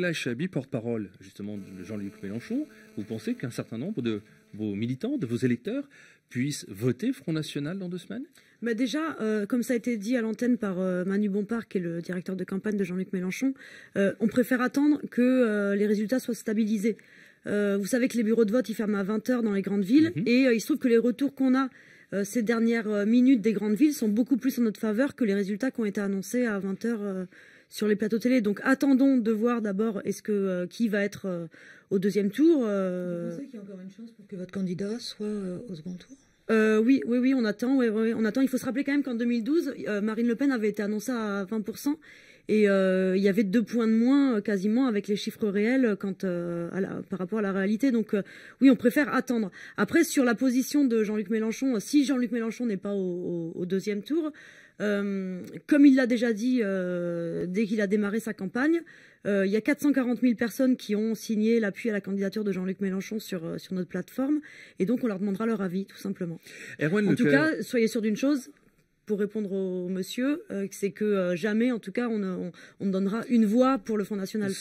là, Chabi, porte-parole justement de Jean-Luc Mélenchon, vous pensez qu'un certain nombre de vos militants, de vos électeurs, puissent voter Front National dans deux semaines Mais bah Déjà, euh, comme ça a été dit à l'antenne par euh, Manu Bompard, qui est le directeur de campagne de Jean-Luc Mélenchon, euh, on préfère attendre que les résultats soient stabilisés. vous savez que les bureaux de vote, ils ferment à 20h dans les grandes villes, mhm. et il se trouve que les retours qu'on a euh, ces dernières euh, minutes des grandes villes sont beaucoup plus en notre faveur que les résultats qui ont été annoncés à 20h euh, sur les plateaux télé. Donc attendons de voir d'abord est-ce que qui va être au deuxième tour. Vous pensez qu'il y a encore une chance pour que votre candidat soit au second tour oui, oui, oui, on attend. oui, on attend. Il faut se rappeler quand même qu'en 2012, Marine Le Pen avait été annoncée à 20 et euh, il y avait deux points de moins euh, quasiment avec les chiffres réels euh, par rapport à la réalité. Donc oui, on préfère attendre. Après, sur la position de Jean-Luc Mélenchon, si Jean-Luc Mélenchon n'est pas au, deuxième tour, comme il l'a déjà dit dès qu'il a démarré sa campagne, il y a 440 000 personnes qui ont signé l'appui à la candidature de Jean-Luc Mélenchon sur, notre plateforme. Et donc, on leur demandera leur avis, tout simplement. en tout cas, soyez sûr d'une chose, pour répondre au monsieur, euh, c'est que euh, jamais, en tout cas, on, ne donnera une voix pour le fonds National.